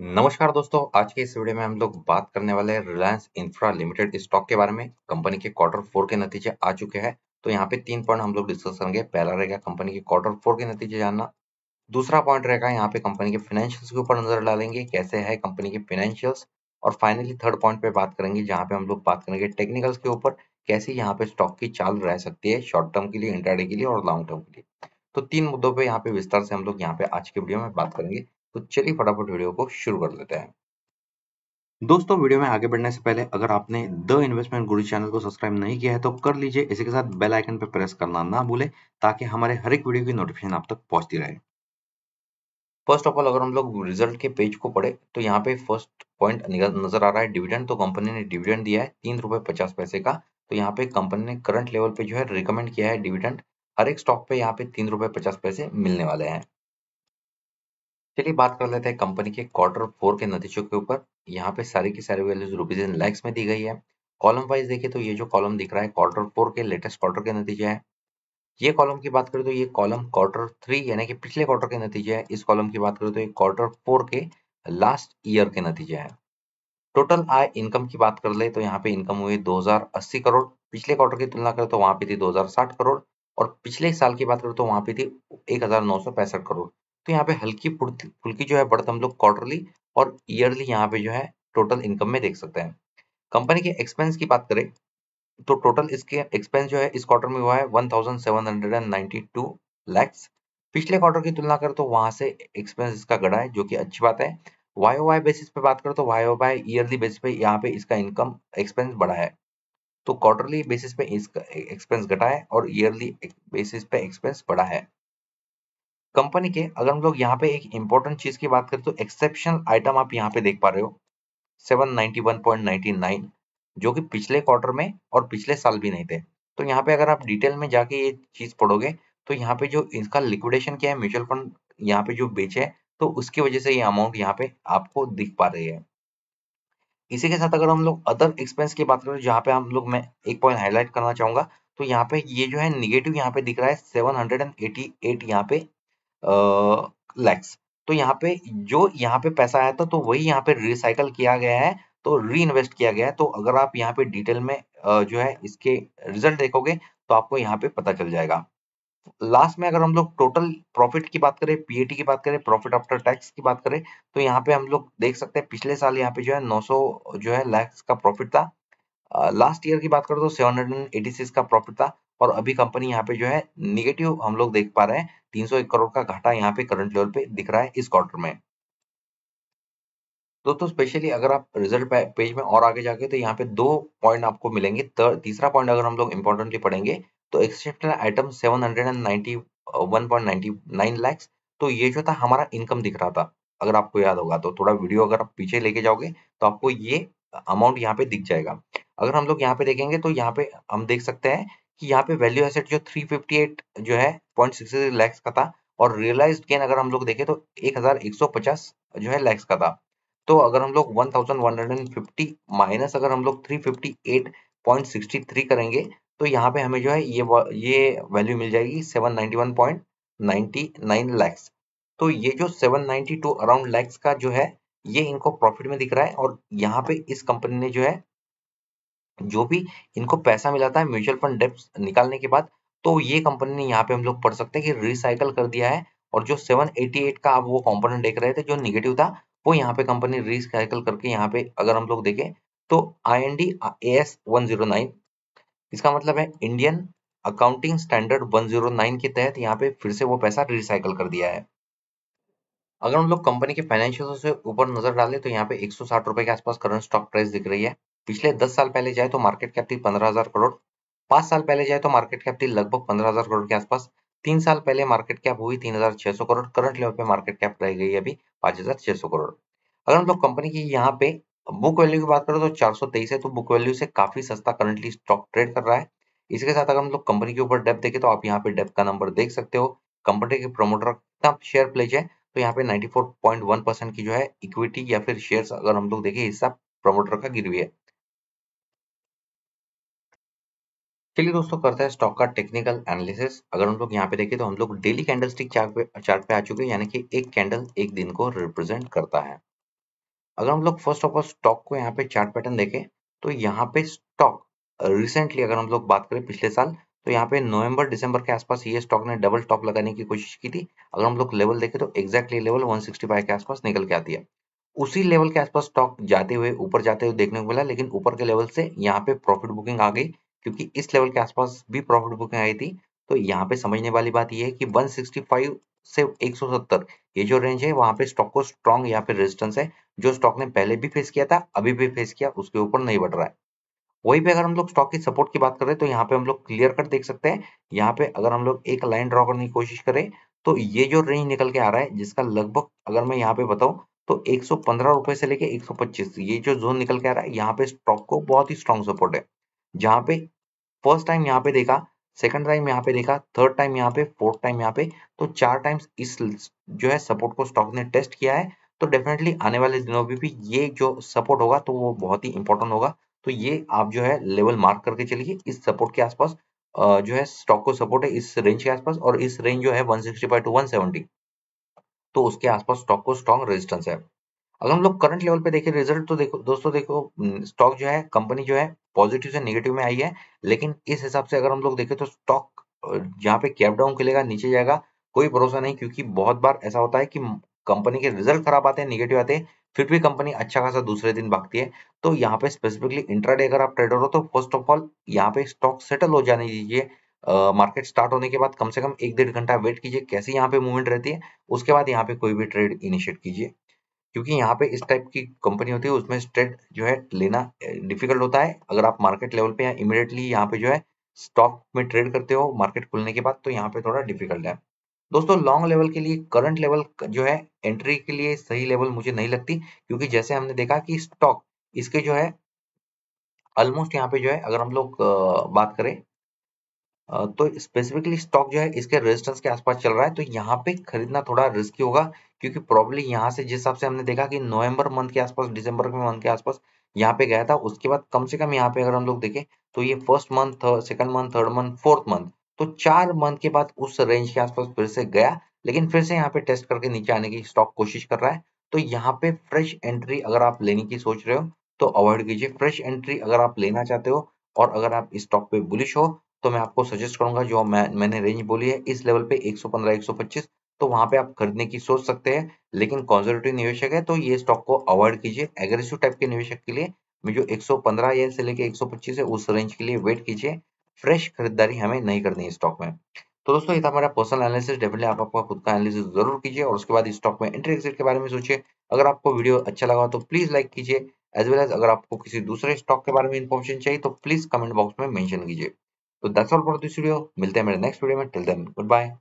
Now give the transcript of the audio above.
नमस्कार दोस्तों आज के इस वीडियो में हम लोग बात करने वाले हैं रिलायंस इंफ्रा लिमिटेड स्टॉक के बारे में कंपनी के क्वार्टर फोर के नतीजे आ चुके हैं तो यहाँ पे तीन पॉइंट हम लोग डिस्कस करेंगे पहला रहेगा कंपनी के क्वार्टर फोर के नतीजे जानना दूसरा पॉइंट रहेगा यहाँ पे कंपनी के फाइनेंशियल्स के ऊपर नजर डालेंगे कैसे है कंपनी के फाइनेंशियल्स और फाइनली थर्ड पॉइंट पे बात करेंगे जहाँ पे हम लोग बात करेंगे टेक्निकल्स के ऊपर कैसे यहाँ पे स्टॉक की चाल रह सकती है शॉर्ट टर्म के लिए इंटरडे के लिए और लॉन्ग टर्म के लिए तो तीन मुद्दों पे यहाँ पे विस्तार से हम लोग यहाँ पे आज के वीडियो में बात करेंगे तो चलिए फटाफट वीडियो को शुरू कर लेते हैं दोस्तों वीडियो में आगे बढ़ने से पहले अगर आपने द इन्वेस्टमेंट गुरु चैनल को सब्सक्राइब नहीं किया है तो कर लीजिए इसी के साथ बेल आइकन पर प्रेस करना ना भूले ताकि हमारे हर एक वीडियो की नोटिफिकेशन आप तक पहुंचती रहे फर्स्ट ऑफ ऑल अगर हम लोग रिजल्ट के पेज को पढ़े तो यहाँ पे फर्स्ट पॉइंट नजर आ रहा है डिविडेंड तो कंपनी ने डिविडेंड दिया है तीन रुपए पचास पैसे का तो यहाँ पे कंपनी ने करंट लेवल पे जो है रिकमेंड किया है डिविडेंड हर एक स्टॉक पे यहाँ पे तीन रुपए पचास पैसे मिलने वाले हैं चलिए बात कर लेते हैं कंपनी के क्वार्टर फोर के नतीजों के ऊपर यहाँ पे सारी की सारी वैल्यूज रुपीज इन लैक्स में दी गई है कॉलम वाइज देखिए तो ये जो कॉलम दिख रहा है क्वार्टर फोर के लेटेस्ट क्वार्टर के नतीजे है ये कॉलम की बात करें तो ये कॉलम क्वार्टर थ्री यानी कि पिछले क्वार्टर के नतीजे है इस कॉलम की बात करें तो ये क्वार्टर फोर के लास्ट ईयर के नतीजे है टोटल आय इनकम की बात कर ले तो यहाँ पे इनकम हुई दो करोड़ पिछले क्वार्टर की तुलना करें तो वहां पे थी दो करोड़ और पिछले साल की बात करें तो वहां पे थी एक करोड़ तो यहाँ पे हल्की फुल्की जो है बढ़त हम लोग क्वार्टरली और ईयरली यहाँ पे जो है टोटल इनकम में देख सकते हैं कंपनी के एक्सपेंस की बात करें तो टोटल इसके एक्सपेंस जो है इस क्वार्टर में हुआ है 1792 पिछले क्वार्टर की तुलना कर तो वहां से एक्सपेंस इसका गड़ा है जो कि अच्छी बात है वाई वाई बेसिस पे बात करें तो वाई वाई ईयरली बेसिस पे यहाँ पे इसका इनकम एक्सपेंस बढ़ा है तो क्वार्टरली बेसिस पे इसका एक्सपेंस घटा है और ईयरली बेसिस पे एक्सपेंस बढ़ा है कंपनी के अगर हम लोग यहाँ पे एक इंपॉर्टेंट चीज की बात करें तो एक्सेप्शनल आइटम आप यहाँ पे देख पा रहे हो 791.99 जो कि पिछले क्वार्टर में और पिछले साल भी नहीं थे तो यहाँ पे अगर आप डिटेल में जाके ये चीज पढ़ोगे तो यहाँ पे जो इसका लिक्विडेशन क्या है म्यूचुअल फंड यहाँ पे जो बेचे तो उसकी वजह से ये अमाउंट यहाँ पे आपको दिख पा रही है इसी के साथ अगर हम लोग अदर एक्सपेंस की बात करें जहाँ पे हम लोग मैं एक पॉइंट हाईलाइट करना चाहूंगा तो यहाँ पे ये जो है निगेटिव यहाँ पे दिख रहा है seven hundred and eighty eight यहाँ पे लैक्स तो यहाँ पे जो यहाँ पे पैसा आया था तो वही यहाँ पे रिसाइकल किया गया है तो री इन्वेस्ट किया गया है तो अगर आप यहाँ पे डिटेल में जो है इसके रिजल्ट देखोगे तो आपको यहाँ पे पता चल जाएगा लास्ट में अगर हम लोग टोटल प्रॉफिट की बात करें पीएटी की बात करें प्रॉफिट आफ्टर टैक्स की बात करें तो यहाँ पे हम लोग देख सकते हैं पिछले साल यहाँ पे जो है 900 जो है लैक्स का प्रॉफिट था लास्ट ईयर की बात करें तो 786 का प्रॉफिट था और अभी कंपनी यहाँ पे जो है निगेटिव हम लोग देख पा रहे हैं तीन करोड़ का घाटा यहाँ पे करंट लेवल पे दिख रहा है इस क्वार्टर में दोस्तों स्पेशली तो अगर आप रिजल्ट पेज में और आगे जाके तो यहाँ पे दो पॉइंट आपको मिलेंगे तीसरा पॉइंट अगर हम लोग इम्पोर्टेंटली पढ़ेंगे तो एक्सेप्शनल आइटम 791.99 लाख तो ये जो था हमारा इनकम दिख रहा था अगर आपको याद होगा तो थोड़ा वीडियो अगर आप पीछे लेके जाओगे तो आपको ये अमाउंट यहाँ पे दिख जाएगा अगर हम लोग यहाँ पे देखेंगे तो यहाँ पे हम देख सकते हैं कि यहाँ पे वैल्यू एसेट जो 358 जो है पॉइंट सिक्सटी लैक्स का था और रियलाइज गेन अगर हम लोग देखें तो 1150 जो है लैक्स का था तो अगर हम लोग 1150 माइनस अगर हम लोग 358.63 करेंगे तो यहाँ पे हमें जो है ये ये वैल्यू मिल जाएगी 791.99 लैक्स तो ये जो 792 अराउंड लैक्स का जो है ये इनको प्रॉफिट में दिख रहा है और यहाँ पे इस कंपनी ने जो है जो भी इनको पैसा मिला था म्यूचुअल फंड डेप निकालने के बाद तो ये कंपनी ने यहाँ पे हम लोग पढ़ सकते हैं कि रिसाइकल कर दिया है और जो 788 का आप वो कंपोनेंट देख रहे थे जो निगेटिव था वो यहाँ पे कंपनी रिसाइकल करके यहाँ पे अगर हम लोग देखें तो I N D S one zero nine इसका मतलब है Indian accounting standard one zero nine के तहत यहाँ पे फिर से वो पैसा रिसाइकल कर दिया है अगर हम लोग कंपनी के फाइनेंशियल से ऊपर नजर डालें तो यहाँ पे एक सौ साठ रुपए के आसपास करंट स्टॉक प्राइस दिख रही है पिछले दस साल पहले जाए तो मार्केट कैप थी पंद्रह हजार करोड़ पांच साल पहले जाए तो मार्केट कैप थी लगभग पंद्रह हजार करोड़ के आसपास तीन साल पहले मार्केट कैप हुई तीन हजार छह सौ करोड़ करंट लेवल पे मार्केट कैप रह गई अभी पांच हजार छह सौ करोड़ अगर हम लोग कंपनी की यहाँ पे बुक वैल्यू की बात करें तो चार सौ तेईस है तो बुक वैल्यू से काफी सस्ता करंटली स्टॉक ट्रेड कर रहा है इसके साथ अगर हम लोग कंपनी के ऊपर डेप देखें तो आप यहाँ पे डेप का नंबर देख सकते हो कंपनी के प्रोमोटर कितना शेयर प्लेज है तो यहाँ पे वन परसेंट की जो है इक्विटी या फिर शेयर अगर हम लोग देखें हिस्सा प्रोमोटर का गिरवी है चलिए दोस्तों करते हैं स्टॉक का टेक्निकल एनालिसिस अगर हम लोग यहाँ पे देखें तो हम लोग डेली कैंडल स्टिक चार्ट पे चार्ट पे आ चुके हैं यानी कि एक कैंडल एक दिन को रिप्रेजेंट करता है अगर हम लोग फर्स्ट ऑफ ऑल स्टॉक को यहाँ पे चार्ट पैटर्न देखें तो यहाँ पे स्टॉक रिसेंटली अगर हम लोग बात करें पिछले साल तो यहाँ पे नवंबर दिसंबर के आसपास ये स्टॉक ने डबल टॉप लगाने की कोशिश की थी अगर हम लोग लेवल देखें तो एक्जैक्टली लेवल 165 के आसपास निकल के आती है उसी लेवल के आसपास स्टॉक जाते हुए ऊपर जाते हुए देखने को मिला लेकिन ऊपर के लेवल से यहाँ पे प्रॉफिट बुकिंग आ गई क्योंकि इस लेवल के आसपास भी प्रॉफिट बुकिंग आई थी तो यहाँ पे समझने वाली बात यह है कि 165 से 170 ये जो रेंज है वहां पे स्टॉक को स्ट्रॉन्ग यहाँ पे रेजिस्टेंस है जो स्टॉक ने पहले भी फेस किया था अभी भी फेस किया उसके ऊपर नहीं बढ़ रहा है वही पे अगर हम लोग स्टॉक की सपोर्ट की बात करें तो यहाँ पे हम लोग क्लियर कट देख सकते हैं यहाँ पे अगर हम लोग एक लाइन ड्रॉ करने की कोशिश करें तो ये जो रेंज निकल के आ रहा है जिसका लगभग अगर मैं यहाँ पे बताऊँ तो एक रुपए से लेके 125 ये जो जोन निकल के आ रहा है यहाँ पे स्टॉक को बहुत ही स्ट्रॉन्ग सपोर्ट है जहाँ पे फर्स्ट टाइम यहाँ पे देखा सेकंड टाइम यहाँ पे देखा थर्ड टाइम यहाँ पे फोर्थ टाइम यहाँ पे तो चार टाइम्स इस जो है सपोर्ट को स्टॉक ने टेस्ट किया है तो डेफिनेटली आने वाले दिनों में भी ये जो सपोर्ट होगा तो वो बहुत ही इंपॉर्टेंट होगा तो ये आप जो है लेवल मार्क करके चलिए इस सपोर्ट के आसपास जो है स्टॉक को सपोर्ट है इस रेंज के आसपास और इस रेंज जो है 165 टू 170 तो उसके आसपास स्टॉक को स्ट्रॉन्ग रेजिस्टेंस है अगर हम लोग करंट लेवल पे देखें रिजल्ट तो देखो दोस्तों देखो स्टॉक जो है कंपनी जो है पॉजिटिव से नेगेटिव में आई है लेकिन इस हिसाब से अगर हम लोग देखें तो स्टॉक जहाँ पे कैप डाउन खिलेगा नीचे जाएगा कोई भरोसा नहीं क्योंकि बहुत बार ऐसा होता है कि कंपनी के रिजल्ट खराब आते हैं निगेटिव आते हैं फिर भी कंपनी अच्छा खासा दूसरे दिन भागती है तो यहाँ पे स्पेसिफिकली इंट्राडे अगर आप ट्रेडर हो तो फर्स्ट ऑफ ऑल यहाँ पे स्टॉक सेटल हो जाने दीजिए मार्केट स्टार्ट होने के बाद कम से कम एक डेढ़ घंटा वेट कीजिए कैसे यहाँ पे मूवमेंट रहती है उसके बाद यहाँ पे कोई भी ट्रेड इनिशिएट कीजिए क्योंकि यहाँ पे इस टाइप की कंपनी होती है उसमें स्ट्रेट जो है लेना डिफिकल्ट होता है अगर आप मार्केट लेवल पे या इमिडिएटली यहाँ पे जो है स्टॉक में ट्रेड करते हो मार्केट खुलने के बाद तो यहाँ पे थोड़ा डिफिकल्ट है दोस्तों लॉन्ग लेवल के लिए करंट लेवल जो है एंट्री के लिए सही लेवल मुझे नहीं लगती क्योंकि जैसे हमने देखा कि स्टॉक इसके जो है ऑलमोस्ट यहाँ पे जो है अगर हम लोग बात करें तो स्पेसिफिकली स्टॉक जो है इसके रेजिस्टेंस के आसपास चल रहा है तो यहाँ पे खरीदना थोड़ा रिस्की होगा क्योंकि प्रॉब्लली यहाँ से जिस हिसाब से हमने देखा कि नवंबर मंथ के आसपास दिसंबर के मंथ के आसपास यहाँ पे गया था उसके बाद कम से कम यहाँ पे अगर हम लोग देखें तो ये first month second month third month fourth month तो चार मंथ के बाद उस रेंज के आसपास फिर से गया लेकिन फिर से यहाँ पे टेस्ट करके नीचे आने की स्टॉक कोशिश कर रहा है तो यहाँ पे फ्रेश एंट्री अगर आप लेने की सोच रहे हो तो अवॉइड कीजिए फ्रेश एंट्री अगर आप लेना चाहते हो और अगर आप स्टॉक पे बुलिश हो तो मैं आपको सजेस्ट करूंगा जो मैं, मैंने रेंज बोली है इस लेवल पे 115 125 तो वहां पे आप खरीदने की सोच सकते हैं लेकिन कॉन्जर्वेटिव निवेशक है तो ये स्टॉक को अवॉइड कीजिए एग्रेसिव टाइप के निवेशक के लिए में जो 115 या से लेके 125 है उस रेंज के लिए वेट कीजिए फ्रेश खरीदारी हमें नहीं करनी है स्टॉक में तो दोस्तों ये था हमारा पर्सनल एनालिसिस डेफिनेटली आप आपका खुद का एनालिसिस जरूर कीजिए और उसके बाद स्टॉक में एंट्री एक्सिट के बारे में सोचिए अगर आपको वीडियो अच्छा लगा तो प्लीज लाइक कीजिए एज वेल एज अगर आपको किसी दूसरे स्टॉक के बारे में इन्फॉर्मेशन चाहिए तो प्लीज कमेंट बॉक्स में मेंशन कीजिए तो that's all for this video मिलते हैं मेरे नेक्स्ट वीडियो में टिल देन गुड बाय